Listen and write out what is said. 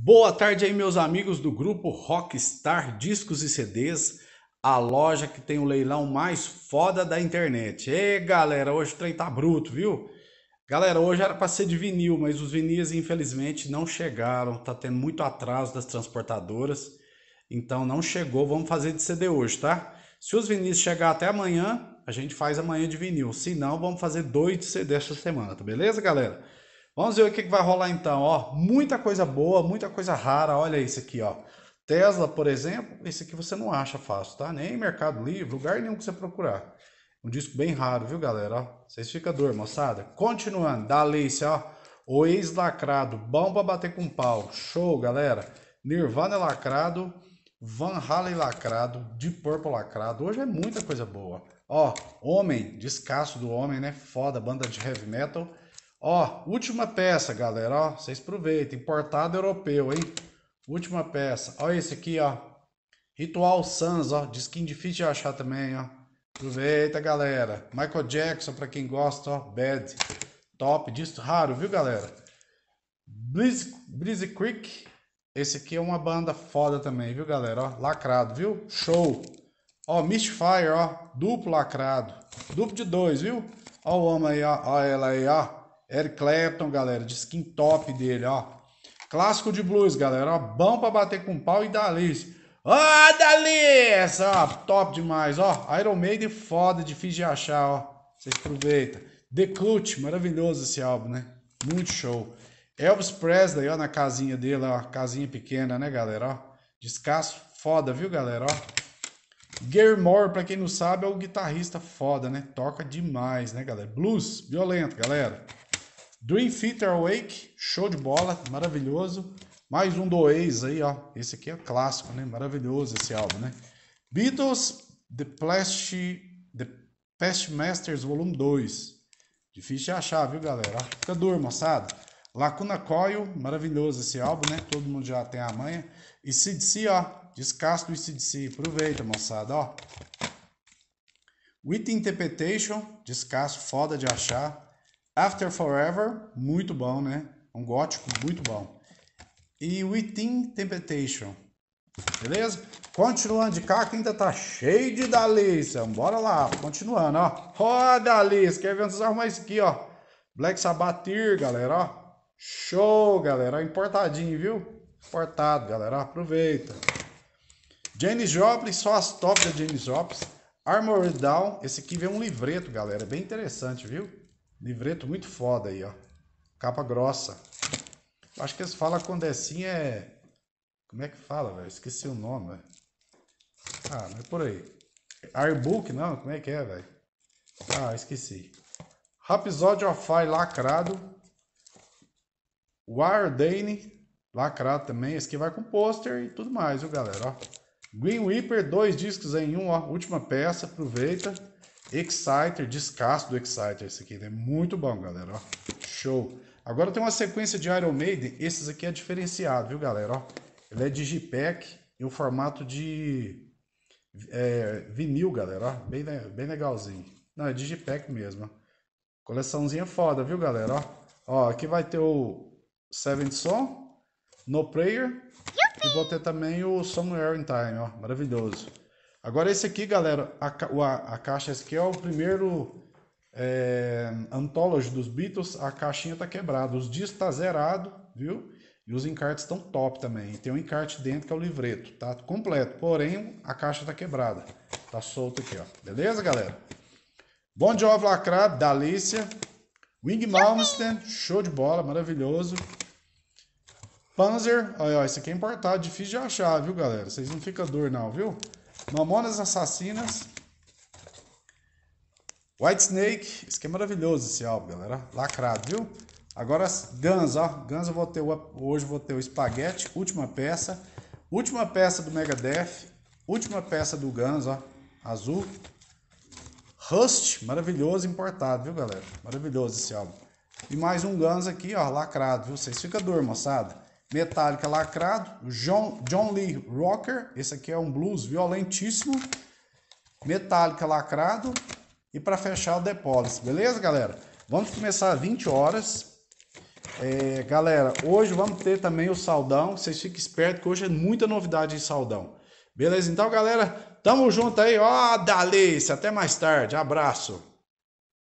Boa tarde aí, meus amigos do grupo Rockstar Discos e CDs, a loja que tem o leilão mais foda da internet. E galera, hoje o trem tá bruto, viu? Galera, hoje era para ser de vinil, mas os vinis infelizmente não chegaram, tá tendo muito atraso das transportadoras. Então não chegou, vamos fazer de CD hoje, tá? Se os vinis chegar até amanhã, a gente faz amanhã de vinil. Se não, vamos fazer dois de CD essa semana, tá beleza, galera? Vamos ver o que vai rolar então, ó. Muita coisa boa, muita coisa rara. Olha isso aqui, ó. Tesla, por exemplo, esse aqui você não acha fácil, tá? Nem Mercado Livre, lugar nenhum que você procurar. Um disco bem raro, viu, galera? Ó, vocês ficam dor, moçada. Continuando, da Alicia, ó. O ex-lacrado, bom pra bater com pau. Show, galera. Nirvana é lacrado, Van Halen é lacrado, de Purple é lacrado. Hoje é muita coisa boa. Ó, Homem, descasso do Homem, né? Foda, banda de heavy metal. Ó, última peça, galera, ó, vocês aproveitem, importado europeu, hein? Última peça. Ó esse aqui, ó. Ritual Sans, ó, de skin é difícil de achar também, ó. Aproveita, galera. Michael Jackson, para quem gosta, ó, bad. Top, disso raro, viu, galera? Breezy, Breeze Creek. Esse aqui é uma banda foda também, viu, galera? Ó, lacrado, viu? Show. Ó, Mistfire, ó, duplo lacrado. Duplo de dois, viu? Ó o homem aí, ó. Ó ela aí, ó. Eric Clapton, galera, de skin top dele, ó. Clássico de blues, galera, ó. Bom pra bater com pau e Dalis. Ó, Dalis! Ó, top demais, ó. Iron Maiden foda, difícil de achar, ó. Vocês aproveitam. The Clutch, maravilhoso esse álbum, né? Muito show. Elvis Presley, ó, na casinha dele, ó. Casinha pequena, né, galera, ó. Descasso foda, viu, galera, ó. Gary Moore, pra quem não sabe, é o guitarrista foda, né? Toca demais, né, galera? Blues, violento, galera. Dream Theater Awake, show de bola, maravilhoso. Mais um do Oasis aí, ó. Esse aqui é clássico, né? Maravilhoso esse álbum, né? Beatles, The Past, The Past Masters Volume 2. Difícil de achar, viu, galera? Fica duro, moçada. Lacuna Coil, maravilhoso esse álbum, né? Todo mundo já tem a manha. E CDC, ó. Descasso do CDC. Aproveita, moçada, ó. With Interpretation, descasso, foda de achar. After Forever, muito bom, né? Um gótico muito bom. E Within Temptation. Beleza? Continuando de cá, que ainda tá cheio de Dalícia. Bora lá, continuando, ó. Ó, oh, Dalícia, quer ver vocês arrumar isso aqui, ó. Black Sabatir, galera, ó. Show, galera. Importadinho, viu? Importado, galera. Aproveita. Janis Joplin, só as tops da Janis Joplin. Armored Down, esse aqui vem um livreto, galera. É bem interessante, viu? Livreto muito foda aí, ó. Capa grossa. Acho que eles falam quando é assim é. Como é que fala, velho? Esqueci o nome, velho. Ah, mas é por aí. Airbook, não? Como é que é, velho? Ah, esqueci. Rhapsody of Fire lacrado. Wardane lacrado também. Esse aqui vai com pôster e tudo mais, viu, galera? Ó. Green Reaper, dois discos em um, ó. Última peça, aproveita. Exciter, descasso do Exciter, esse aqui, né? Muito bom, galera, ó. Show. Agora tem uma sequência de Iron Maiden, esses aqui é diferenciado, viu, galera, ó. Ele é digipack em um formato de é, vinil, galera, ó. Bem, bem legalzinho. Não, é JPEG mesmo, ó. Coleçãozinha foda, viu, galera, ó. Ó, aqui vai ter o Seven Son, No Prayer Yuppie! e vou ter também o Somewhere in Time, ó. Maravilhoso. Agora esse aqui, galera, a, a, a caixa esse aqui é o primeiro é, Anthology dos Beatles. A caixinha tá quebrada, os discos tá zerado, viu? E os encartes estão top também. E tem um encarte dentro que é o livreto, tá completo. Porém, a caixa tá quebrada. Tá solto aqui, ó. Beleza, galera? Bom Job Lacrado, da Wing Malmsteen, show de bola, maravilhoso. Panzer, olha, ó, esse aqui é importado, difícil de achar, viu, galera? Vocês não ficam dor não, viu? Mamonas Assassinas. White Snake. Isso aqui é maravilhoso esse álbum, galera. Lacrado, viu? Agora Guns, ó. Guns eu vou ter o, hoje vou ter o espaguete, última peça. Última peça do Megadeth, última peça do Guns, ó, azul. Rust, maravilhoso, importado, viu, galera? Maravilhoso esse álbum. E mais um Guns aqui, ó, lacrado, viu? Vocês ficam dor, moçada. Metallica lacrado, John, John Lee Rocker, esse aqui é um blues violentíssimo, Metallica lacrado e para fechar o depósito, beleza galera? Vamos começar às 20 horas, é, galera, hoje vamos ter também o saldão, vocês fiquem espertos que hoje é muita novidade em saldão, beleza? Então galera, tamo junto aí, ó oh, Dalice, até mais tarde, abraço!